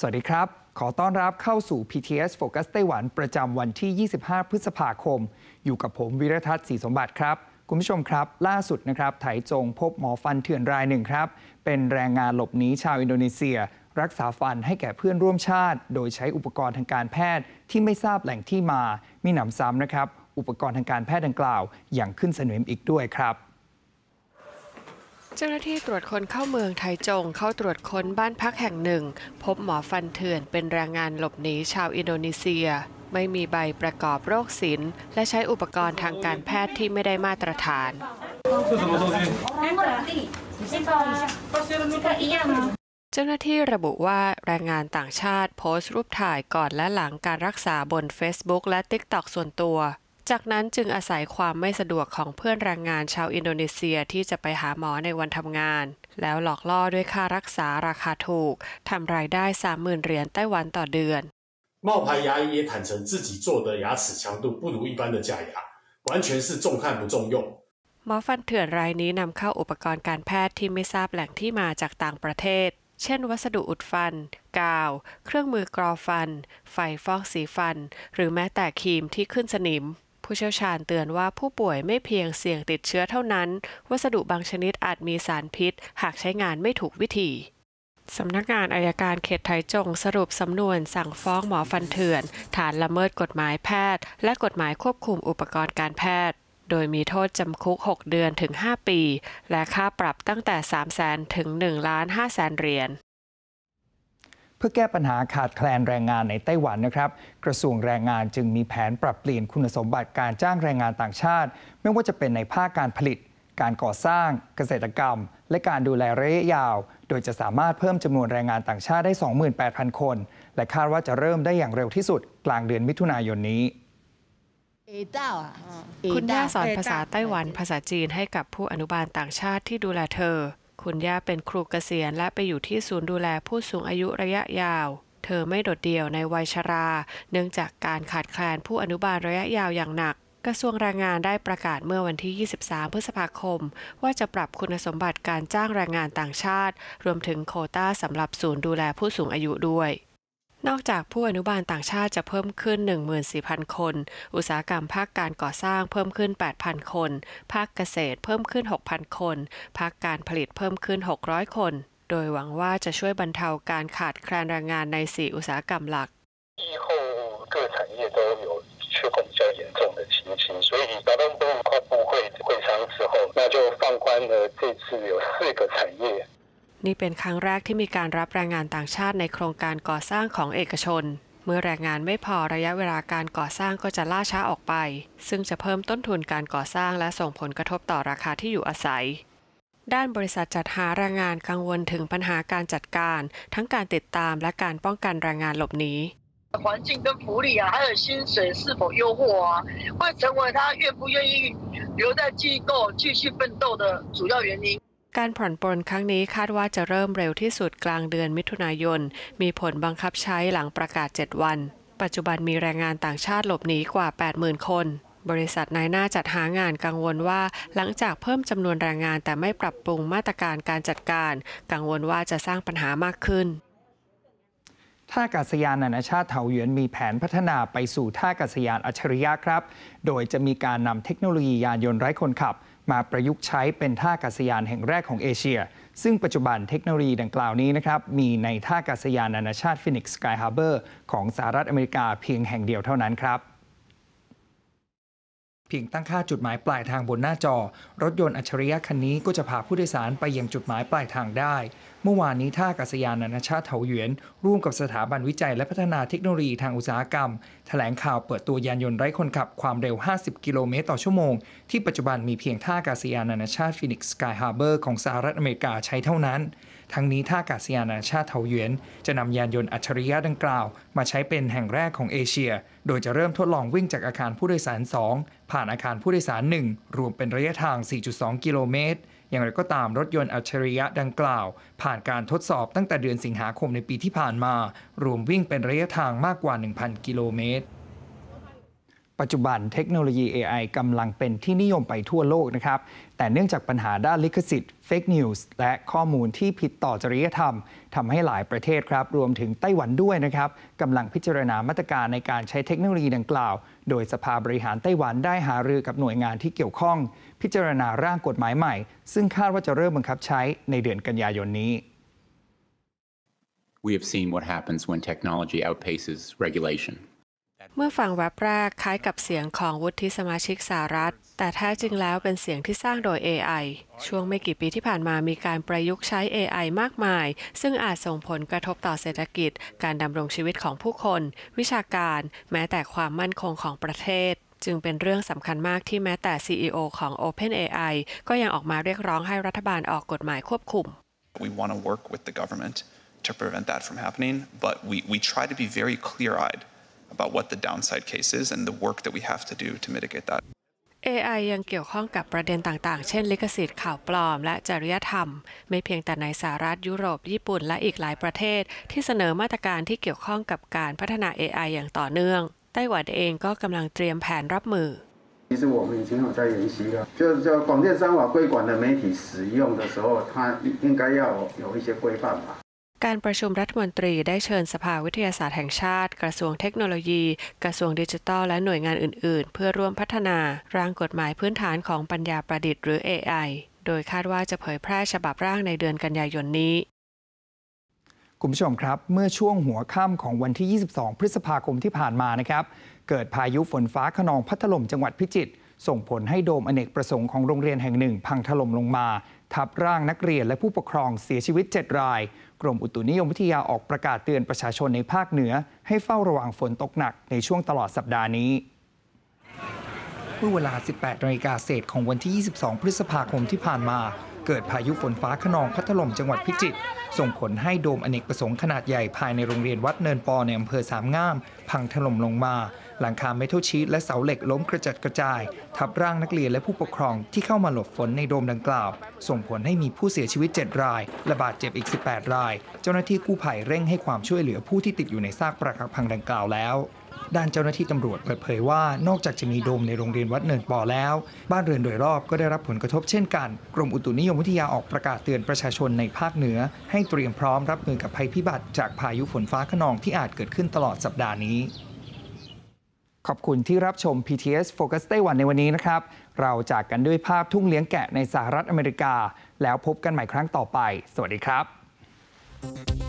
สวัสดีครับ ขอต้อนรับเข้าสู่ PTS Focus ไต้หวัน ประจำวันที่ 25 พฤษภาคม อยู่กับผมวิรทัศน์ศรีสมบัติครับ คุณผู้ชมครับ ล่าสุดนะครับ ไถจงพบหมอฟันเถื่อนรายหนึ่งครับ เป็นแรงงานหลบหนีชาวอินโดนีเซีย รักษาฟันให้แก่เพื่อนร่วมชาติ โดยใช้อุปกรณ์ทางการแพทย์ที่ไม่ทราบแหล่งที่มา มีหนำซ้ำนะครับ อุปกรณ์ทางการแพทย์ดังกล่าวอย่างขึ้นสนิมอีกด้วยครับเจ้าหน้าที่ตรวจคนเข้าเมืองไทยจงเข้าตรวจค้นบ้านพักแห่งหนึ่ง พบหมอฟันเถื่อนเป็นแรงงานหลบหนีชาวอินโดนีเซีย ไม่มีใบประกอบโรคศิลป์และใช้อุปกรณ์ทางการแพทย์ที่ไม่ได้มาตรฐาน เจ้าหน้าที่ระบุว่าแรงงานต่างชาติโพสต์รูปถ่ายก่อนและหลังการรักษาบน Facebook และ TikTok ส่วนตัวจากนั้นจึงอาศัยความไม่สะดวกของเพื่อนแรงงานชาวอินโดนีเซียที่จะไปหาหมอในวันทำงาน แล้วหลอกล่อด้วยค่ารักษาราคาถูกทำรายได้ 30,000เหรียญไต้หวันต่อเดือน冒牌牙医也坦承自己做的牙齿强度不如一般的假牙完全是重看不重用หมอฟันเถื่อนรายนี้นำเข้าอุปกรณ์การแพทย์ที่ไม่ทราบแหล่งที่มาจากต่างประเทศ เช่นวัสดุอุดฟันกาว เครื่องมือกรอฟันไฟฟอกสีฟัน หรือแม้แต่ครีมที่ขึ้นสนิมผู้เชี่ยวชาญเตือนว่าผู้ป่วยไม่เพียงเสี่ยงติดเชื้อเท่านั้น วัสดุบางชนิดอาจมีสารพิษหากใช้งานไม่ถูกวิธี สำนักงานอายการเขตไทจงสรุปสำนวนสั่งฟ้องหมอฟันเถื่อน ฐานละเมิดกฎหมายแพทย์และกฎหมายควบคุมอุปกรณ์การแพทย์ โดยมีโทษจำคุก 6 เดือนถึง 5 ปี และค่าปรับตั้งแต่ 3 0 0 0 0 0ถึง1ล้าน5แสนเหรียญเพื่อแก้ปัญหาขาดแคลนแรงงานในไต้หวันนะครับ กระทรวงแรงงานจึงมีแผนปรับเปลี่ยน คุณสมบัติการจ้างแรงงานต่างชาติ ไม่ว่าจะเป็นในภาคการผลิต การก่อสร้างเกษตรกรรม และการดูแลระยะยาว โดยจะสามารถเพิ่มจำนวนแรงงานต่างชาติได้ 28,000 คน และคาดว่าจะเริ่มได้อย่างเร็วที่สุดกลางเดือนมิถุนายนนี้คุณแม่สอนภาษาไต้หวัน ภาษาจีนให้กับผู้อนุบาลต่างชาติที่ดูแลเธอคุณย่าเป็นครูเกษียณและไปอยู่ที่ศูนย์ดูแลผู้สูงอายุระยะยาว เธอไม่โดดเดี่ยวในวัยชรา เนื่องจากการขาดแคลนผู้อนุบาลระยะยาวอย่างหนัก กระทรวงแรงงานได้ประกาศเมื่อวันที่ 23 พฤษภาคม ว่าจะปรับคุณสมบัติการจ้างแรงงานต่างชาติ รวมถึงโคต้าสำหรับศูนย์ดูแลผู้สูงอายุด้วยนอกจากผู้อนุบาลต่างชาติจะเพิ่มขึ้น 14,000 คน อุตสาหกรรมภาคการก่อสร้างเพิ่มขึ้น 8,000 คน ภาคเกษตรเพิ่มขึ้น 6,000 คน ภาคการผลิตเพิ่มขึ้น 600 คน โดยหวังว่าจะช่วยบรรเทาการขาดแคลนแรงงานใน 4 อุตสาหกรรมหลัก那就放宽了这次有四个产นี่เป็นครั้งแรกที่มีการรับแรงงานต่างชาติในโครงการก่อสร้างของเอกชน เมื่อแรงงานไม่พอระยะเวลาการก่อสร้างก็จะล่าช้าออกไป ซึ่งจะเพิ่มต้นทุนการก่อสร้างและส่งผลกระทบต่อราคาที่อยู่อาศัย ด้านบริษัทจัดหาแรงงานกังวลถึงปัญหาการจัดการทั้งการติดตามและการป้องกันแรงงานหลบหนี环境跟福利啊，还有薪水是否优渥啊，会成为他愿不愿意留在机构继续奋斗的主要原因。การผ่อนปลนครั้งนี้คาดว่าจะเริ่มเร็วที่สุดกลางเดือนมิถุนายน มีผลบังคับใช้หลังประกาศ 7 วัน ปัจจุบันมีแรงงานต่างชาติหลบหนีกว่า 80,000 คน บริษัทนายหน้าจัดหางานกังวลว่าหลังจากเพิ่มจำนวนแรงงานแต่ไม่ปรับปรุงมาตรการการจัดการ กังวลว่าจะสร้างปัญหามากขึ้นท่าอากาศยานนานาชาติเถาหยวนมีแผนพัฒนาไปสู่ท่าอากาศยานอัจฉริยะครับ โดยจะมีการนำเทคโนโลยียานยนต์ไร้คนขับมาประยุกต์ใช้เป็นท่ากาศยานแห่งแรกของเอเชีย ซึ่งปัจจุบันเทคโนโลยีดังกล่าวนี้นะครับ มีในท่าากาศยานนานาชาติฟินิกส์สกายฮาร์เบอร์ของสหรัฐอเมริกาเพียงแห่งเดียวเท่านั้นครับเพียงตั้งค่าจุดหมายปลายทางบนหน้าจอ รถยนต์อัจฉริยะคันนี้ก็จะพาผู้โดยสารไปยังจุดหมายปลายทางได้ เมื่อวานนี้ท่าอากาศยานนานาชาติเถาหยวนร่วมกับสถาบันวิจัยและพัฒนาเทคโนโลยีทางอุตสาหกรรมถแถลงข่าวเปิดตัวยานยนต์ไร้คนขับความเร็ว 50 กิโลเมตรต่อชั่วโมง ที่ปัจจุบันมีเพียงท่าอากาศยานนานาชาติฟินิกส์สกายฮาร์เบอร์ ของสหรัฐอเมริกาใช้เท่านั้นทั้งนี้ท่าอากาศยานานาชาติเทาเยนจะนำยานยนต์อัจฉริยะดังกล่าว มาใช้เป็นแห่งแรกของเอเชีย โดยจะเริ่มทดลองวิ่งจากอาคารผู้โดยสาร 2 ผ่านอาคารผู้โดยสาร 1 รวมเป็นระยะทาง 4.2 กิโลเมตร อย่างไรก็ตามรถยนต์อัจฉริยะดังกล่าว ผ่านการทดสอบตั้งแต่เดือนสิงหาคมในปีที่ผ่านมา รวมวิ่งเป็นระยะทางมากกว่า 1,000 กิโลเมตรปัจจุบันเทคโนโลยี AI กำลังเป็นที่นิยมไปทั่วโลกนะครับ แต่เนื่องจากปัญหาด้านลิขสิทธิ์ เฟกนิวส์ และข้อมูลที่ผิดต่อจริยธรรม ทำให้หลายประเทศครับ รวมถึงไต้หวันด้วยนะครับกำลังพิจารณามาตรการในการใช้เทคโนโลยีดังกล่าว โดยสภาบริหารไต้หวันได้หารือกับหน่วยงานที่เกี่ยวข้อง พิจารณาร่างกฎหมายใหม่ ซึ่งคาดว่าจะเริ่มบังคับใช้ในเดือนกันยายนนี้ We have seen what happens when technology outpaces regulation. เมื่อฟังแวบแรก คล้ายกับเสียงของวุฒิสมาชิกสหรัฐ แต่แท้จริงแล้วเป็นเสียงที่สร้างโดย AI ช่วงไม่กี่ปีที่ผ่านมามีการประยุกต์ใช้ AI มากมาย ซึ่งอาจส่งผลกระทบต่อเศรษฐกิจ การดำรงชีวิตของผู้คน วิชาการแม้แต่ความมั่นคงของประเทศ จึงเป็นเรื่องสำคัญมากที่แม้แต่ CEO ของ OpenAI ก็ยังออกมาเรียกร้องให้รัฐบาลออกกฎหมายควบคุม We want to work with the government to prevent that from happening, but we, we try to be very clear-eyed about what the downside case is and the work that we have to do to mitigate that. AI ยังเกี่ยวข้องกับประเด็นต่าง ๆ เช่นลิขสิทธิ์ข่าวปลอม และจริยธรรม ไม่เพียงแต่ในสหรัฐยุโรปญี่ปุ่นและอีกหลายประเทศ ที่เสนอมาตรการที่เกี่ยวข้องกับการพัฒนา AI อย่างต่อเนื่องไต้หวันเองก็กำลังเตรียมแผนรับมือ其实我们以前有在研习了，就是说广电三法规管的媒体使用的时候，它应该要有一些规范吧。การประชุมรัฐมนตรีได้เชิญสภาวิทยาศาสตร์แห่งชาติกระทรวงเทคโนโลยี กระทรวงดิจิทัลและหน่วยงานอื่นๆ เพื่อร่วมพัฒนา ร่างกฎหมายพื้นฐานของปัญญาประดิษฐ์หรือ AI โดยคาดว่าจะเผยแพร่ฉบับร่างในเดือนกันยายนนี้คุณผู้ชมครับเมื่อช่วงหัวค่ำของวันที่ 22 พฤษภาคมที่ผ่านมานะครับเกิดพายุฝนฟ้าขนองพัดถล่มจังหวัดพิจิตรส่งผลให้โดมอเนกประสงค์ของโรงเรียนแห่งหนึ่ง พังถล่มลงมา ทับร่างนักเรียนและผู้ปกครองเสียชีวิต 7 รายกรมอุตุนิยมวิทยาออกประกาศเตือนประชาชนในภาคเหนือให้เฝ้าระวังฝนตกหนักในช่วงตลอดสัปดาห์นี้เมื่อเวลา 18นาฬิกาเศษของวันที่ 22 พฤษภาคมที่ผ่านมาเกิดพายุฝนฟ้าขนองพัดถล่มจังหวัดพิจิตร ส่งผลให้โดมอเนกประสงค์ขนาดใหญ่ภายในโรงเรียนวัดเนินปอในอำเภอสามงาม พังถล่มลงมา หลังคาเมทัลชีตและเสาเหล็กล้มกระจัดกระจาย ทับร่างนักเรียนและผู้ปกครองที่เข้ามาหลบฝนในโดมดังกล่าว ส่งผลให้มีผู้เสียชีวิต 7 รายและบาดเจ็บอีก18ราย เจ้าหน้าที่กู้ภัยเร่งให้ความช่วยเหลือผู้ที่ติดอยู่ในซากปรักหักพังดังกล่าวแล้วด้านเจ้าหน้าที่ตำรวจเปิดเผยว่านอกจากจะมีโดมในโรงเรียนวัดเนินปอแล้วบ้านเรือนโดยรอบก็ได้รับผลกระทบเช่นกัน กรมอุตุนิยมวิทยาออกประกาศเตือนประชาชนในภาคเหนือ ให้เตรียมพร้อมรับมือกับภัยพิบัติ จากพายุฝนฟ้าขนองที่อาจเกิดขึ้นตลอดสัปดาห์นี้ ขอบคุณที่รับชม PTS Focus ไต้หวันในวันนี้นะครับ เราจากกันด้วยภาพทุ่งเลี้ยงแกะในสหรัฐอเมริกา แล้วพบกันใหม่ครั้งต่อไป สวัสดีครับ